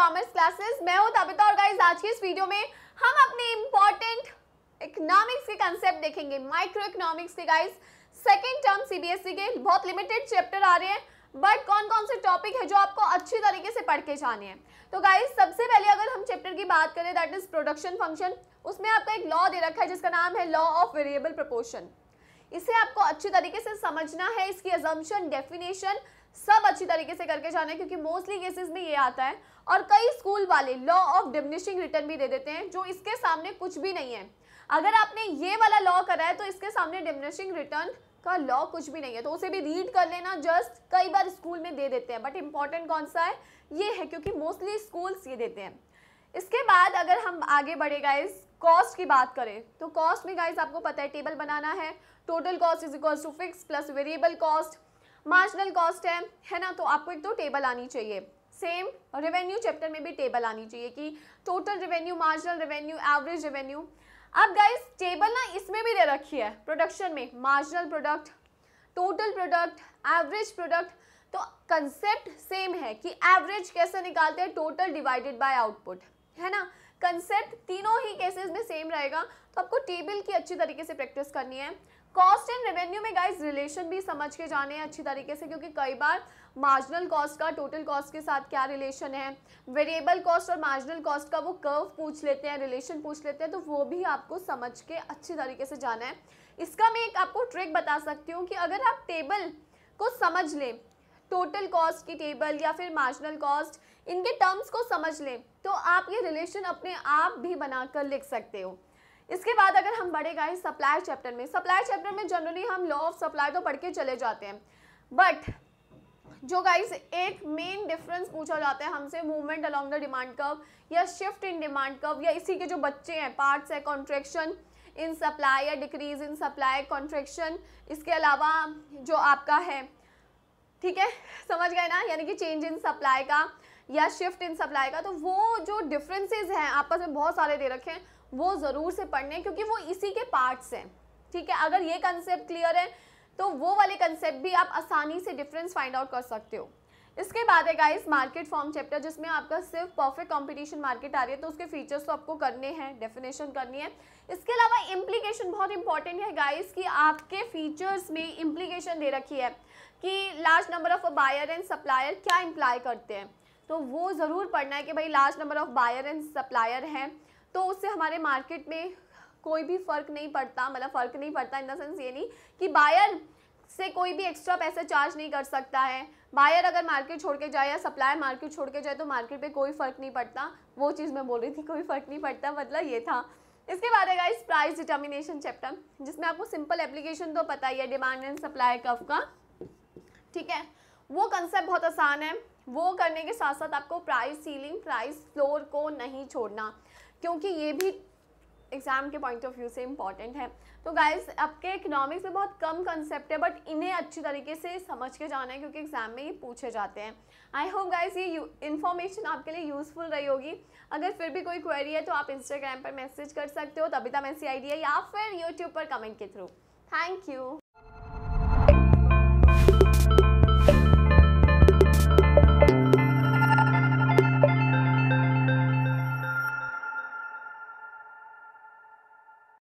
commerce classes मैं हूं तबिता और गाइस आज की इस वीडियो में हम अपने इंपॉर्टेंट इकोनॉमिक्स के कंसेप्ट देखेंगे माइक्रो इकोनॉमिक्स के गाइस सेकंड टर्म सीबीएसई के बहुत लिमिटेड चैप्टर आ रहे हैं बट कौन कौन से टॉपिक है जो आपको अच्छी तरीके से पढ़ के जाने हैं तो गाइज सबसे पहले अगर हम चैप्टर की बात करें दैट इज प्रोडक्शन फंक्शन उसमें आपका एक लॉ दे रखा है जिसका नाम है लॉ ऑफ वेरिएबल प्रपोर्शन इसे आपको अच्छी तरीके से समझना है इसकी एजम्पन डेफिनेशन सब अच्छी तरीके से करके जाना है क्योंकि मोस्टली केसेस में ये आता है और कई स्कूल वाले लॉ ऑफ डिमिनिशिंग रिटर्न भी दे देते हैं जो इसके सामने कुछ भी नहीं है अगर आपने ये वाला लॉ करा है तो इसके सामने डिमिनिशिंग रिटर्न का लॉ कुछ भी नहीं है तो उसे भी रीड कर लेना जस्ट कई बार स्कूल में दे देते हैं बट इम्पॉर्टेंट कौन सा है ये है क्योंकि मोस्टली स्कूल्स ये देते हैं इसके बाद अगर हम आगे बढ़े गाइज कॉस्ट की बात करें तो कॉस्ट में गाइज आपको पता है टेबल बनाना है total cost is equal to fix plus variable cost marginal cost है है ना तो आपको एक तो टेबल आनी चाहिए सेम रेवेन्यू चैप्टर में भी टेबल आनी चाहिए कि total revenue marginal revenue average revenue अब गाइस टेबल ना इसमें भी दे रखी है प्रोडक्शन में marginal product total product average product तो कंसेप्ट सेम है कि एवरेज कैसे निकालते हैं टोटल डिवाइडेड बाय आउटपुट है ना कंसेप्ट तीनों ही केसेस में सेम रहेगा तो आपको टेबल की अच्छी तरीके से प्रैक्टिस करनी है कॉस्ट एंड रेवेन्यू में गाइस रिलेशन भी समझ के जाने हैं अच्छी तरीके से क्योंकि कई बार मार्जिनल कॉस्ट का टोटल कॉस्ट के साथ क्या रिलेशन है वेरिएबल कॉस्ट और मार्जिनल कॉस्ट का वो कर्व पूछ लेते हैं रिलेशन पूछ लेते हैं तो वो भी आपको समझ के अच्छी तरीके से जाना है इसका मैं एक आपको ट्रिक बता सकती हूँ कि अगर आप टेबल को समझ लें टोटल कॉस्ट की टेबल या फिर मार्जिनल कॉस्ट इनके टर्म्स को समझ लें तो आप ये रिलेशन अपने आप भी बनाकर लिख सकते हो इसके बाद अगर हम बढ़े गए सप्लाई चैप्टर में सप्लाई चैप्टर में जनरली हम लॉ ऑफ सप्लाई तो पढ़ के चले जाते हैं बट जो गाइस एक मेन डिफरेंस पूछा जाता है हमसे movement along the demand curve या शिफ्ट इन डिमांड कर्व या इसी के जो बच्चे हैं पार्ट्स है कॉन्ट्रेक्शन इन सप्लाई या डिक्रीज इन सप्लाई कॉन्ट्रेक्शन इसके अलावा जो आपका है ठीक है समझ गए ना यानी कि चेंज इन सप्लाई का या शिफ्ट इन सप्लाई का तो वो जो डिफरेंसेस हैं आपस में बहुत सारे दे रखे हैं वो ज़रूर से पढ़ने हैं क्योंकि वो इसी के पार्ट्स हैं ठीक है अगर ये कंसेप्ट क्लियर है तो वो वाले कंसेप्ट भी आप आसानी से डिफरेंस फाइंड आउट कर सकते हो इसके बाद है गाइस मार्केट फॉर्म चैप्टर जिसमें आपका सिर्फ परफेक्ट कंपटीशन मार्केट आ रही है तो उसके फीचर्स तो आपको करने हैं डेफिनेशन करनी है इसके अलावा इम्प्लीकेशन बहुत इंपॉर्टेंट है गाइस कि आपके फीचर्स में इम्प्लीकेशन दे रखी है कि large number of buyer and supplier क्या इम्प्लाई करते हैं तो वो ज़रूर पढ़ना है कि भाई large number of buyer and supplier हैं तो उससे हमारे मार्केट में कोई भी फ़र्क नहीं पड़ता मतलब फ़र्क नहीं पड़ता इन द सेंस ये नहीं कि बायर से कोई भी एक्स्ट्रा पैसा चार्ज नहीं कर सकता है बायर अगर मार्केट छोड़ के जाए या सप्लायर मार्केट छोड़ के जाए तो मार्केट पे कोई फ़र्क नहीं पड़ता वो चीज़ मैं बोल रही थी कोई फ़र्क नहीं पड़ता मतलब ये था इसके बाद आएगा इस प्राइस डिटर्मिनेशन चैप्टर जिसमें आपको सिंपल एप्लीकेशन तो पता ही है डिमांड एंड सप्लाई कफ का ठीक है वो कंसेप्ट बहुत आसान है वो करने के साथ साथ आपको प्राइस सीलिंग प्राइस फ्लोर को नहीं छोड़ना क्योंकि ये भी एग्ज़ाम के पॉइंट ऑफ व्यू से इम्पॉर्टेंट है तो गाइस आपके इकोनॉमिक्स में बहुत कम कंसेप्ट है बट इन्हें अच्छी तरीके से समझ के जाना है क्योंकि एग्ज़ाम में ये पूछे जाते हैं आई होप गाइस ये इन्फॉर्मेशन आपके लिए यूज़फुल रही होगी अगर फिर भी कोई क्वेरी है तो आप इंस्टाग्राम पर मैसेज कर सकते हो तभी तबिता तो मैसी आइडिया या फिर यूट्यूब पर कमेंट के थ्रू थैंक यू